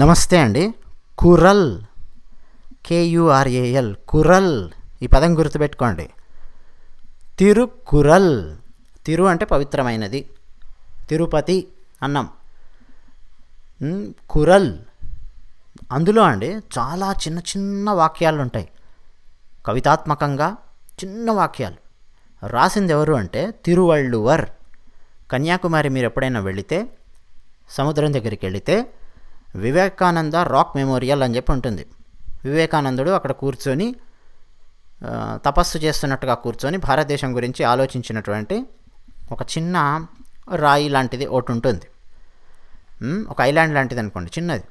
నమస్తే అండి కురల్ కేయుఆర్ఏఎల్ కురల్ ఈ పదం గుర్తుపెట్టుకోండి తిరుకురల్ తిరు అంటే పవిత్రమైనది తిరుపతి అన్నం కురల్ అందులో అండి చాలా చిన్న చిన్న వాక్యాలు ఉంటాయి కవితాత్మకంగా చిన్న వాక్యాలు రాసింది ఎవరు అంటే తిరువళ్ళువర్ కన్యాకుమారి మీరు ఎప్పుడైనా వెళితే సముద్రం దగ్గరికి వెళితే వివేకానంద రాక్ మెమోరియల్ అని చెప్పి ఉంటుంది వివేకానందుడు అక్కడ కూర్చొని తపస్సు చేస్తున్నట్టుగా కూర్చొని భారతదేశం గురించి ఆలోచించినటువంటి ఒక చిన్న రాయి లాంటిది ఒకటి ఉంటుంది ఒక ఐలాండ్ లాంటిది అనుకోండి చిన్నది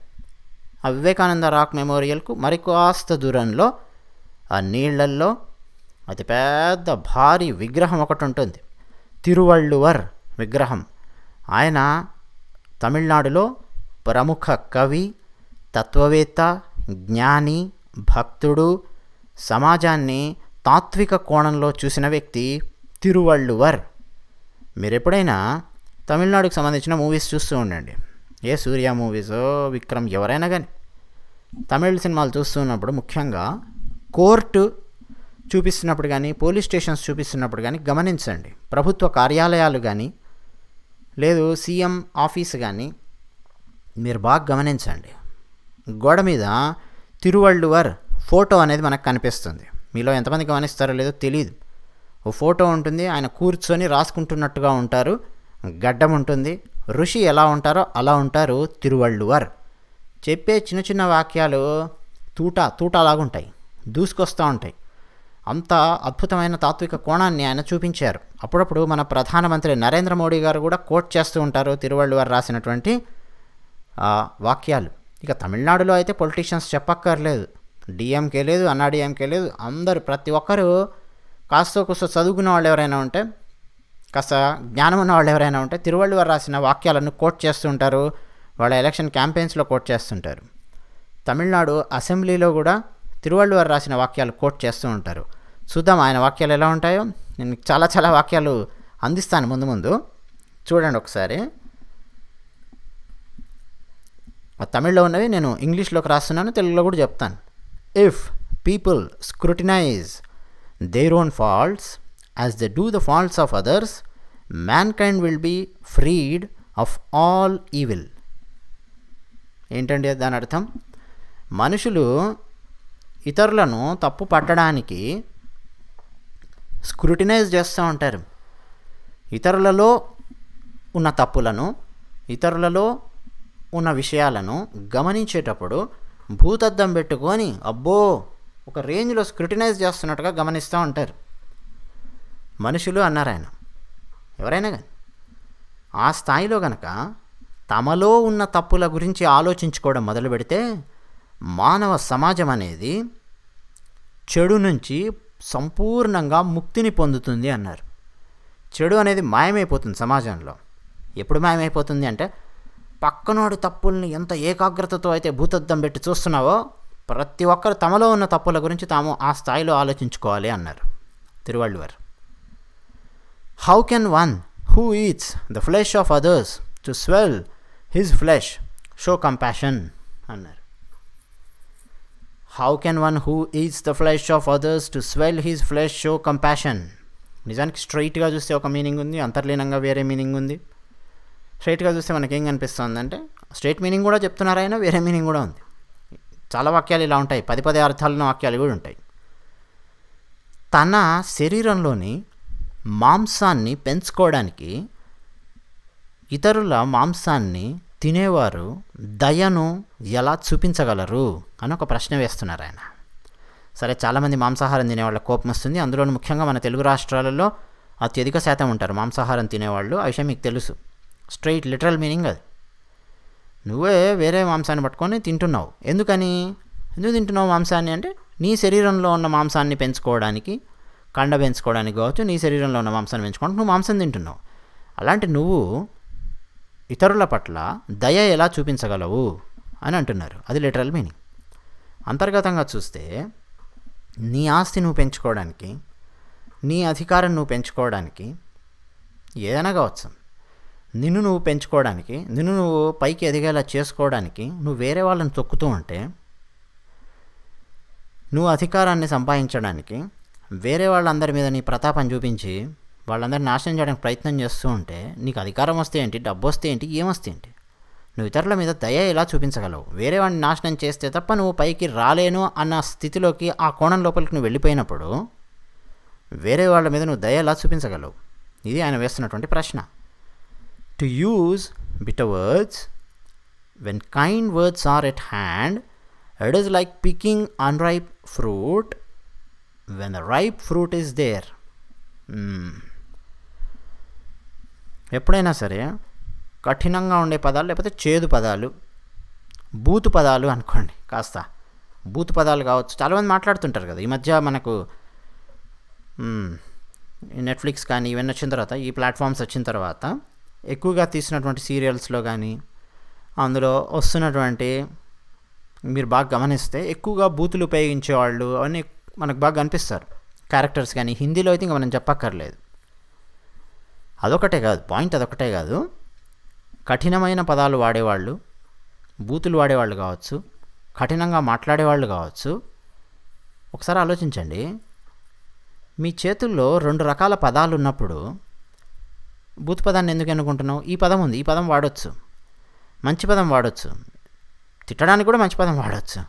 ఆ వివేకానంద రాక్ మెమోరియల్కు మరికాస్త దూరంలో ఆ నీళ్లల్లో అతిపెద్ద భారీ విగ్రహం ఒకటి ఉంటుంది తిరువళ్ళువర్ విగ్రహం ఆయన తమిళనాడులో ప్రముఖ కవి తత్వవేత్త జ్ఞాని భక్తుడు సమాజాన్ని తాత్విక కోణంలో చూసిన వ్యక్తి తిరువళ్ళువర్ మీరెప్పుడైనా తమిళనాడుకు సంబంధించిన మూవీస్ చూస్తూ ఉండండి ఏ సూర్య మూవీస్ విక్రమ్ ఎవరైనా కానీ తమిళ సినిమాలు చూస్తున్నప్పుడు ముఖ్యంగా కోర్టు చూపిస్తున్నప్పుడు కానీ పోలీస్ స్టేషన్స్ చూపిస్తున్నప్పుడు కానీ గమనించండి ప్రభుత్వ కార్యాలయాలు కానీ లేదు సీఎం ఆఫీస్ కానీ మీరు బాగా గమనించండి గోడ మీద తిరువళ్ళువర్ ఫోటో అనేది మనకు కనిపిస్తుంది మీలో ఎంతమంది గమనిస్తారో లేదో తెలియదు ఓ ఫోటో ఉంటుంది ఆయన కూర్చొని రాసుకుంటున్నట్టుగా ఉంటారు గడ్డం ఉంటుంది ఋషి ఎలా ఉంటారో అలా ఉంటారు తిరువళ్ళువర్ చెప్పే చిన్న చిన్న వాక్యాలు తూట తూటలాగుంటాయి దూసుకొస్తూ ఉంటాయి అంత అద్భుతమైన తాత్విక కోణాన్ని ఆయన చూపించారు అప్పుడప్పుడు మన ప్రధానమంత్రి నరేంద్ర మోడీ గారు కూడా కోట్ చేస్తూ ఉంటారు తిరువళ్ళువారు రాసినటువంటి వాక్యాలు ఇక తమిళనాడులో అయితే పొలిటీషియన్స్ చెప్పక్కర్లేదు డిఎంకే లేదు అన్నాడీఎంకే లేదు అందరు ప్రతి ఒక్కరు కాస్త కూస్త చదువుకున్న వాళ్ళు ఎవరైనా ఉంటే కాస్త జ్ఞానం ఉన్న వాళ్ళు ఎవరైనా ఉంటే తిరువళ్ళువారు రాసిన వాక్యాలను కోట్ చేస్తుంటారు వాళ్ళ ఎలక్షన్ క్యాంపెయిన్స్లో కోట్ చేస్తుంటారు తమిళనాడు అసెంబ్లీలో కూడా తిరువళ్ళువారు రాసిన వాక్యాలు కోట్ చేస్తూ ఉంటారు చూద్దాం ఆయన వాక్యాలు ఎలా ఉంటాయో నేను చాలా చాలా వాక్యాలు అందిస్తాను ముందు ముందు చూడండి ఒకసారి ఆ తమిళ్లో ఉన్నవి నేను ఇంగ్లీష్లోకి రాస్తున్నాను తెలుగులో కూడా చెప్తాను if people scrutinize their own faults as the do the faults of others mankind will be freed of all evil ఏంటండి దాని అర్థం మనుషులు ఇతరులను తప్పు పట్టడానికి స్క్రూటినైజ్ చేస్తూ ఉంటారు ఇతరులలో ఉన్న తప్పులను ఇతరులలో ఉన్న విషయాలను గమనించేటప్పుడు భూతద్దం పెట్టుకొని అబ్బో ఒక రేంజ్లో స్క్రూటినైజ్ చేస్తున్నట్టుగా గమనిస్తూ ఉంటారు మనుషులు అన్నారు ఆయన ఎవరైనా కానీ ఆ స్థాయిలో గనక తమలో ఉన్న తప్పుల గురించి ఆలోచించుకోవడం మొదలు పెడితే మానవ సమాజం అనేది చెడు నుంచి సంపూర్ణంగా ముక్తిని పొందుతుంది అన్నారు చెడు అనేది మాయమైపోతుంది సమాజంలో ఎప్పుడు మాయమైపోతుంది అంటే పక్కనోడి తప్పుల్ని ఎంత ఏకాగ్రతతో అయితే భూతద్దం పెట్టి చూస్తున్నావో ప్రతి ఒక్కరు తమలో ఉన్న తప్పుల గురించి తాము ఆ స్థాయిలో ఆలోచించుకోవాలి అన్నారు Thiruvalluvar how can one who eats the flesh of others to swell his flesh show compassion అన్నారు how can one who is the flesh of others to swell his flesh show compassion నిజానికి స్ట్రైట్గా చూస్తే ఒక మీనింగ్ ఉంది అంతర్లీనంగా వేరే meaning ఉంది స్ట్రైట్గా చూస్తే మనకేం కనిపిస్తుంది అంటే స్ట్రైట్ మీనింగ్ కూడా చెప్తున్నారు ఆయన వేరే మీనింగ్ కూడా ఉంది చాలా వాక్యాలు ఇలా ఉంటాయి పది పది అర్థాలను వాక్యాలు కూడా ఉంటాయి తన శరీరంలోని మాంసాన్ని పెంచుకోవడానికి ఇతరుల మాంసాన్ని తినేవారు దయను ఎలా చూపించగలరు అని ఒక ప్రశ్న వేస్తున్నారు ఆయన సరే చాలామంది మాంసాహారం తినేవాళ్ళ కోపం వస్తుంది అందులోనూ ముఖ్యంగా మన తెలుగు రాష్ట్రాలలో అత్యధిక శాతం ఉంటారు మాంసాహారం తినేవాళ్ళు ఆ విషయం మీకు తెలుసు స్ట్రైట్ లిటరల్ మీనింగ్ అది నువ్వే వేరే మాంసాన్ని పట్టుకొని తింటున్నావు ఎందుకని ఎందుకు తింటున్నావు మాంసాన్ని అంటే నీ శరీరంలో ఉన్న మాంసాన్ని పెంచుకోవడానికి కండ పెంచుకోవడానికి కావచ్చు నీ శరీరంలో ఉన్న మాంసాన్ని పెంచుకోవడానికి నువ్వు మాంసం తింటున్నావు అలాంటి నువ్వు ఇతరుల పట్ల దయ ఎలా చూపించగలవు అని అంటున్నారు అది లిటరల్ మీనింగ్ అంతర్గతంగా చూస్తే నీ ఆస్తి నువ్వు పెంచుకోవడానికి నీ అధికారం నువ్వు పెంచుకోవడానికి ఏదైనా కావచ్చు నిన్ను నువ్వు పెంచుకోవడానికి నిన్ను నువ్వు పైకి ఎదిగేలా చేసుకోవడానికి నువ్వు వేరే వాళ్ళని తొక్కుతూ ఉంటే నువ్వు అధికారాన్ని సంపాదించడానికి వేరే వాళ్ళందరి మీద నీ ప్రతాపం చూపించి వాళ్ళందరిని నాశనం చేయడానికి ప్రయత్నం చేస్తూ ఉంటే నీకు అధికారం వస్తే ఏంటి డబ్బు వస్తే ఏంటి ఏమొస్తే ఏంటి నువ్వు ఇతరుల మీద దయ ఇలా చూపించగలవు వేరే వాడిని నాశనం చేస్తే తప్ప నువ్వు పైకి రాలేను అన్న స్థితిలోకి ఆ కోణం లోపలికి నువ్వు వెళ్ళిపోయినప్పుడు వేరే వాళ్ళ మీద నువ్వు దయ ఎలా చూపించగలవు ఇది ఆయన వేస్తున్నటువంటి ప్రశ్న to use bitter words when kind words are at hand it is like picking unripe fruit when the ripe fruit is there hmm. ఎప్పుడైనా సరే కఠినంగా ఉండే పదాలు లేకపోతే చేదు పదాలు బూతు పదాలు అనుకోండి కాస్త బూతు పదాలు కావచ్చు చాలామంది మాట్లాడుతుంటారు కదా ఈ మధ్య మనకు నెట్ఫ్లిక్స్ కానీ ఇవన్నీ వచ్చిన తర్వాత ఈ ప్లాట్ఫామ్స్ వచ్చిన తర్వాత ఎక్కువగా తీసినటువంటి సీరియల్స్లో కానీ అందులో వస్తున్నటువంటి మీరు బాగా గమనిస్తే ఎక్కువగా బూతులు ఉపయోగించే వాళ్ళు అవన్నీ మనకు బాగా కనిపిస్తారు క్యారెక్టర్స్ కానీ హిందీలో అయితే ఇంకా మనం చెప్పక్కర్లేదు అదొకటే కాదు పాయింట్ అదొకటే కాదు కఠినమైన పదాలు వాడేవాళ్ళు బూతులు వాడేవాళ్ళు కావచ్చు కఠినంగా మాట్లాడేవాళ్ళు కావచ్చు ఒకసారి ఆలోచించండి మీ చేతుల్లో రెండు రకాల పదాలు ఉన్నప్పుడు భూత్ పదాన్ని ఎందుకు ఎన్నుకుంటున్నావు ఈ పదం ఉంది ఈ పదం వాడొచ్చు మంచి పదం వాడొచ్చు తిట్టడానికి కూడా మంచి పదం వాడచ్చు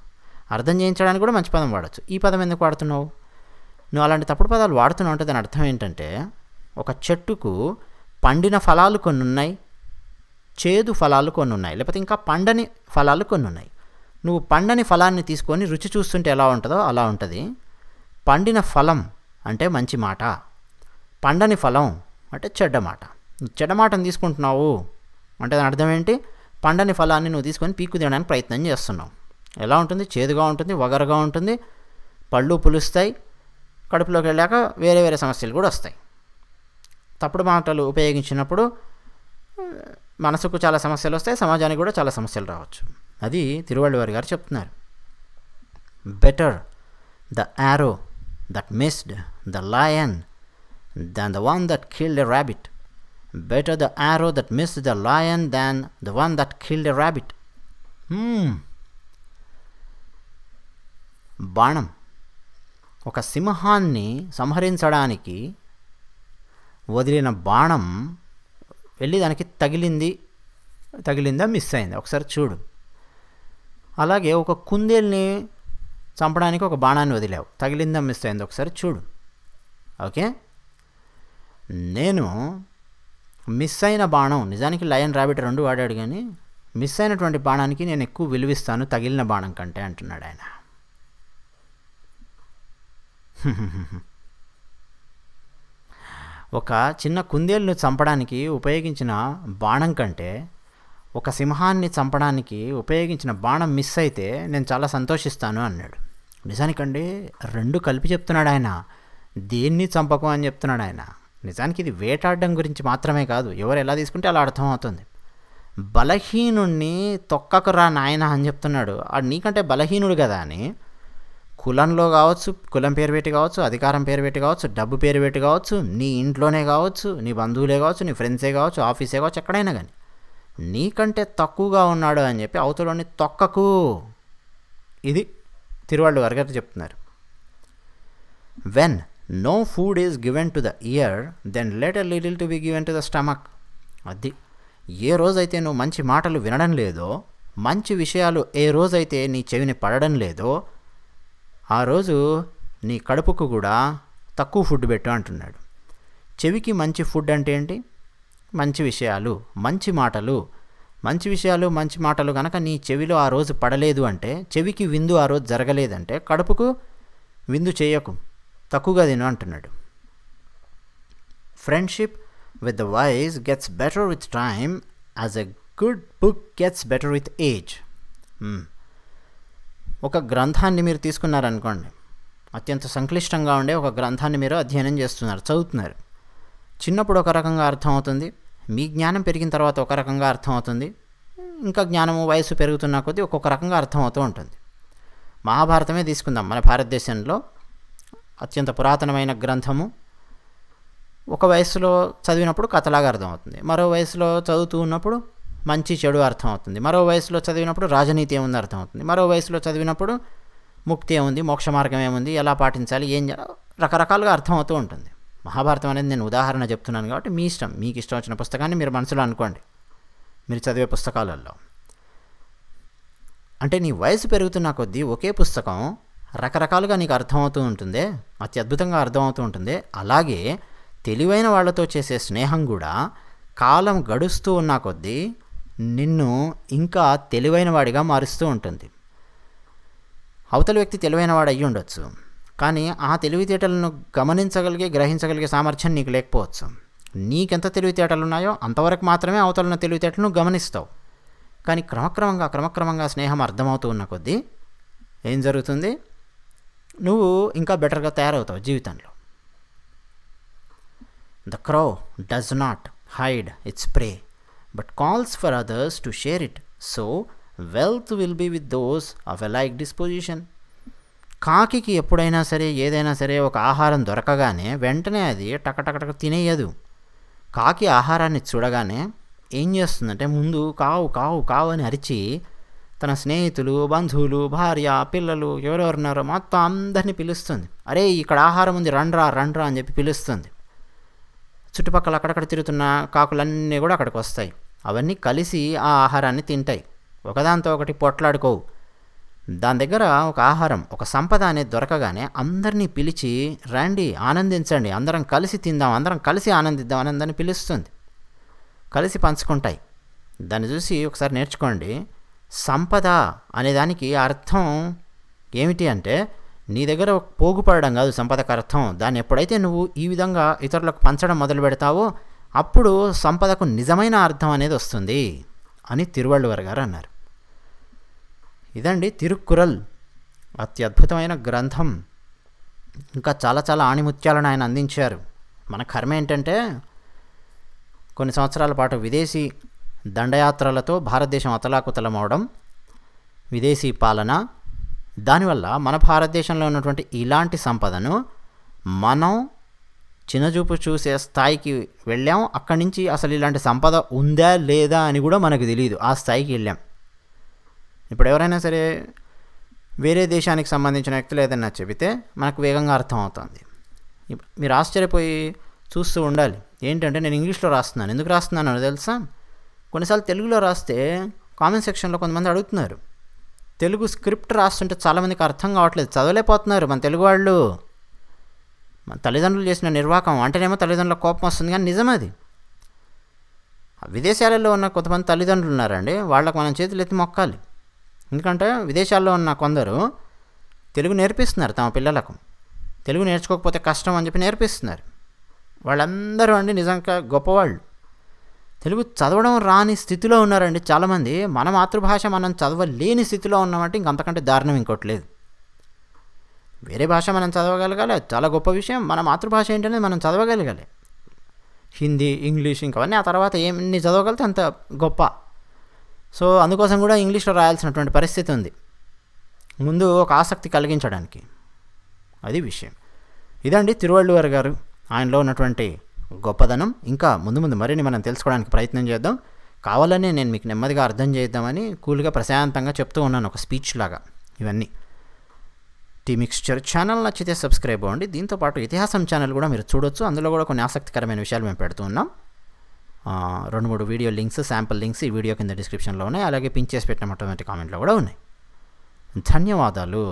అర్థం చేయించడానికి కూడా మంచి పదం వాడచ్చు ఈ పదం ఎందుకు వాడుతున్నావు నువ్వు అలాంటి తప్పుడు పదాలు వాడుతున్నావు అంటే దాని అర్థం ఏంటంటే ఒక చెట్టుకు పండిన ఫలాలు కొన్ని ఉన్నాయి చేదు ఫలాలు కొన్ని ఉన్నాయి లేకపోతే ఇంకా పండని ఫలాలు కొన్ని ఉన్నాయి నువ్వు పండని ఫలాన్ని తీసుకొని రుచి చూస్తుంటే ఎలా ఉంటుందో అలా ఉంటుంది పండిన ఫలం అంటే మంచి మాట పండని ఫలం అంటే చెడ్డమాట చెడ్డమాటను తీసుకుంటున్నావు అంటే దాని అర్థం ఏంటి పండని ఫలాన్ని నువ్వు తీసుకొని పీక్కు తినడానికి ప్రయత్నం చేస్తున్నావు ఎలా ఉంటుంది చేదుగా ఉంటుంది వగరగా ఉంటుంది పళ్ళు పులుస్తాయి కడుపులోకి వెళ్ళాక వేరే వేరే సమస్యలు కూడా వస్తాయి తప్పుడు మాటలు ఉపయోగించినప్పుడు మనసుకు చాలా సమస్యలు వస్తాయి సమాజానికి కూడా చాలా సమస్యలు రావచ్చు అది తిరువళ్ళవారి గారు చెప్తున్నారు better the arrow that missed the lion than the one that killed a rabbit. Better the arrow that missed the lion than the one that killed a rabbit. Hmm. బాణం ఒక సింహాన్ని సంహరించడానికి వదిలిన బాణం వెళ్ళి దానికి తగిలింది తగిలిందా మిస్ అయింది ఒకసారి చూడు అలాగే ఒక కుందేల్ని చంపడానికి ఒక బాణాన్ని వదిలావు తగిలిందా మిస్ అయింది ఒకసారి చూడు ఓకే నేను మిస్ అయిన బాణం నిజానికి లయన్ రాబిట్ రెండు వాడాడు కానీ మిస్ అయినటువంటి బాణానికి నేను ఎక్కువ విలువిస్తాను తగిలిన బాణం కంటే అంటున్నాడు ఆయన ఒక చిన్న కుందేలును చంపడానికి ఉపయోగించిన బాణం కంటే ఒక సింహాన్ని చంపడానికి ఉపయోగించిన బాణం మిస్ అయితే నేను చాలా సంతోషిస్తాను అన్నాడు నిజానికండి రెండు కలిపి చెప్తున్నాడు ఆయన దేన్ని చంపకు అని చెప్తున్నాడు ఆయన నిజానికి ఇది వేటాడడం గురించి మాత్రమే కాదు ఎవరు ఎలా తీసుకుంటే అలా అర్థమవుతుంది బలహీనుణ్ణి తొక్కకు రా నాయన అని చెప్తున్నాడు ఆడు నీకంటే బలహీనుడు కదా అని కులంలో కావచ్చు కులం పేరు పెట్టి కావచ్చు అధికారం పేరు పెట్టి కావచ్చు డబ్బు పేరు పెట్టి కావచ్చు నీ ఇంట్లోనే కావచ్చు నీ బంధువులే కావచ్చు నీ ఫ్రెండ్సే కావచ్చు ఆఫీసే కావచ్చు ఎక్కడైనా కానీ నీకంటే తక్కువగా ఉన్నాడు అని చెప్పి అవతలని తొక్కకు ఇది తిరువాళ్ళు గారు చెప్తున్నారు when no food is given to the ear then let a little to be given to the stomach అది ఏ రోజైతే నువ్వు మంచి మాటలు వినడం లేదో మంచి విషయాలు ఏ రోజైతే నీ చెవిని పడడం లేదో ఆ రోజు నీ కడుపుకు కూడా తక్కువ ఫుడ్ పెట్టు అంటున్నాడు చెవికి మంచి ఫుడ్ అంటే ఏంటి మంచి విషయాలు మంచి మాటలు మంచి విషయాలు మంచి మాటలు కనుక నీ చెవిలో ఆ రోజు పడలేదు అంటే చెవికి విందు ఆ రోజు జరగలేదంటే కడుపుకు విందు చేయకు తక్కువగా తిను అంటున్నాడు friendship with the wise gets better with time as a good book gets better with age ఒక గ్రంథాన్ని మీరు తీసుకున్నారనుకోండి అత్యంత సంక్లిష్టంగా ఉండే ఒక గ్రంథాన్ని మీరు అధ్యయనం చేస్తున్నారు చదువుతున్నారు చిన్నప్పుడు ఒక రకంగా అర్థమవుతుంది మీ జ్ఞానం పెరిగిన తర్వాత ఒక రకంగా అర్థమవుతుంది ఇంకా జ్ఞానము వయసు పెరుగుతున్న కొద్దీ ఒక్కొక్క రకంగా అర్థమవుతూ ఉంటుంది మహాభారతమే తీసుకుందాం మన భారతదేశంలో అత్యంత పురాతనమైన గ్రంథము ఒక వయసులో చదివినప్పుడు కథలాగా అర్థమవుతుంది మరో వయసులో చదువుతూ ఉన్నప్పుడు మంచి చెడు అర్థం అవుతుంది మరో వయసులో చదివినప్పుడు రాజనీతి ఏముంది అర్థం అవుతుంది మరో వయసులో చదివినప్పుడు ముక్తి ఏముంది మోక్ష మార్గం ఏముంది ఎలా పాటించాలి ఏం రకరకాలుగా అర్థమవుతూ ఉంటుంది మహాభారతం అనేది నేను ఉదాహరణ చెప్తున్నాను కాబట్టి మీ ఇష్టం మీకు ఇష్టం వచ్చిన పుస్తకాన్ని మీరు మనసులో అనుకోండి మీరు చదివే పుస్తకాలలో అంటే నీ వయసు పెరుగుతున్న కొద్దీ ఒకే పుస్తకం రకరకాలుగా నీకు అర్థమవుతూ ఉంటుంది అత్యద్భుతంగా అర్థమవుతూ ఉంటుంది అలాగే తెలివైన వాళ్ళతో చేసే స్నేహం కూడా కాలం గడుస్తూ ఉన్న కొద్దీ నిన్ను ఇంకా తెలివైన వాడిగా మారుస్తూ ఉంటుంది అవతల వ్యక్తి తెలివైన వాడు అయ్యి ఉండొచ్చు కానీ ఆ తెలివితేటలను గమనించగలిగే గ్రహించగలిగే సామర్థ్యం నీకు లేకపోవచ్చు నీకెంత తెలివితేటలు ఉన్నాయో అంతవరకు మాత్రమే అవతలన తెలివితేటలను గమనిస్తావు కానీ క్రమక్రమంగా క్రమక్రమంగా స్నేహం అర్థమవుతూ ఉన్న కొద్దీ ఏం జరుగుతుంది నువ్వు ఇంకా బెటర్గా తయారవుతావు జీవితంలో the crow does not hide its prey but calls for others to share it so wealth will be with those of a like disposition కాకి ఎప్పుడైనా సరే ఏదైనా సరే ఒక ఆహారం దొరకగానే వెంటనే అది టకటకటక తినేయదు కాకి ఆహారాన్ని చూడగానే ఏం చేస్తుందంటే ముందు కావు కావు కావు అని అరిచి తన స్నేహితులు బంధువులు భార్య పిల్లలు ఎవరెవరున్నారో మొత్తం అందరినీ పిలుస్తుంది అరే ఇక్కడ ఆహారం ఉంది రండ్రా రండ్రా అని చెప్పి పిలుస్తుంది చుట్టుపక్కల అక్కడక్కడ తిరుగుతున్న కాకులన్నీ కూడా అక్కడికి వస్తాయి అవన్నీ కలిసి ఆ ఆహారాన్ని తింటాయి ఒకదాంతో ఒకటి పొట్లాడుకోవు దాని దగ్గర ఒక ఆహారం ఒక సంపద అనేది దొరకగానే అందరినీ పిలిచి రండి ఆనందించండి అందరం కలిసి తిందాం అందరం కలిసి ఆనందిద్దాం అని అందరిని పిలుస్తుంది కలిసి పంచుకుంటాయి దాన్ని చూసి ఒకసారి నేర్చుకోండి సంపద అనేదానికి అర్థం ఏమిటి అంటే నీ దగ్గర పోగుపడడం కాదు సంపదకు అర్థం దాన్ని ఎప్పుడైతే నువ్వు ఈ విధంగా ఇతరులకు పంచడం మొదలు పెడతావో అప్పుడు సంపదకు నిజమైన అర్థం అనేది వస్తుంది అని తిరువళ్ళువర్ గారు అన్నారు ఇదండి తిరుక్కురల్ అత్యద్భుతమైన గ్రంథం ఇంకా చాలా చాలా ఆణిముత్యాలను ఆయన అందించారు మన కర్మ ఏంటంటే కొన్ని సంవత్సరాల పాటు విదేశీ దండయాత్రలతో భారతదేశం అతలాకుతలమవడం విదేశీ పాలన దానివల్ల మన భారతదేశంలో ఉన్నటువంటి ఇలాంటి సంపదను మనం చిన్నచూపు చూసే స్థాయికి వెళ్ళాం అక్కడి నుంచి అసలు ఇలాంటి సంపద ఉందా లేదా అని కూడా మనకు తెలియదు ఆ స్థాయికి వెళ్ళాం ఇప్పుడు ఎవరైనా సరే వేరే దేశానికి సంబంధించిన వ్యక్తులు ఏదైనా చెబితే మనకు వేగంగా అర్థమవుతుంది మీరు ఆశ్చర్యపోయి చూస్తూ ఉండాలి ఏంటంటే నేను ఇంగ్లీష్లో రాస్తున్నాను ఎందుకు రాస్తున్నాను తెలుసా కొన్నిసార్లు తెలుగులో రాస్తే కామెంట్ సెక్షన్లో కొంతమంది అడుగుతున్నారు తెలుగు స్క్రిప్ట్ రాస్తుంటే చాలామందికి అర్థం కావట్లేదు చదవలేకపోతున్నారు మన తెలుగు వాళ్ళు మన తల్లిదండ్రులు చేసిన నిర్వాహకం అంటేనేమో తల్లిదండ్రుల కోపం వస్తుంది కానీ నిజమది విదేశాలలో ఉన్న కొంతమంది తల్లిదండ్రులు ఉన్నారండి వాళ్ళకు మనం చేతులు ఎత్తి మొక్కాలి ఎందుకంటే విదేశాల్లో ఉన్న కొందరు తెలుగు నేర్పిస్తున్నారు తమ పిల్లలకు తెలుగు నేర్చుకోకపోతే కష్టం అని చెప్పి నేర్పిస్తున్నారు వాళ్ళందరూ అండి నిజంగా గొప్పవాళ్ళు తెలుగు చదవడం రాని స్థితిలో ఉన్నారండి చాలామంది మన మాతృభాష మనం చదవలేని స్థితిలో ఉన్నామంటే ఇంకంతకంటే దారుణం ఇంకోటి లేదు వేరే భాష మనం చదవగలగాలి చాలా గొప్ప విషయం మన మాతృభాష ఏంటనేది మనం చదవగలగాలి హిందీ ఇంగ్లీష్ ఇంకవన్నీ ఆ తర్వాత ఏమి చదవగలితే అంత గొప్ప సో అందుకోసం కూడా ఇంగ్లీష్లో రాయాల్సినటువంటి పరిస్థితి ఉంది ముందు ఒక ఆసక్తి కలిగించడానికి అది విషయం ఇదండి తిరువళ్ళువర్ గారు ఆయనలో ఉన్నటువంటి గొప్పదనం ఇంకా ముందు ముందు మరిన్ని మనం తెలుసుకోవడానికి ప్రయత్నం చేద్దాం కావాలనే నేను మీకు నెమ్మదిగా అర్థం చేద్దామని కూల్గా ప్రశాంతంగా చెప్తూ ఉన్నాను ఒక స్పీచ్ లాగా ఇవన్నీ టీ మిక్స్చర్ ఛానల్ నచ్చితే సబ్స్క్రైబ్ అవ్వండి దీంతోపాటు ఇతిహాసం ఛానల్ కూడా మీరు చూడొచ్చు అందులో కూడా కొన్ని ఆసక్తికరమైన విషయాలు మేము పెడుతూ ఉన్నాం రెండు మూడు వీడియో లింక్స్ శాంపుల్ లింక్స్ ఈ వీడియో కింద డిస్క్రిప్షన్లో ఉన్నాయి అలాగే పిన్ చేసి మొట్టమొదటి కామెంట్లో కూడా ఉన్నాయి ధన్యవాదాలు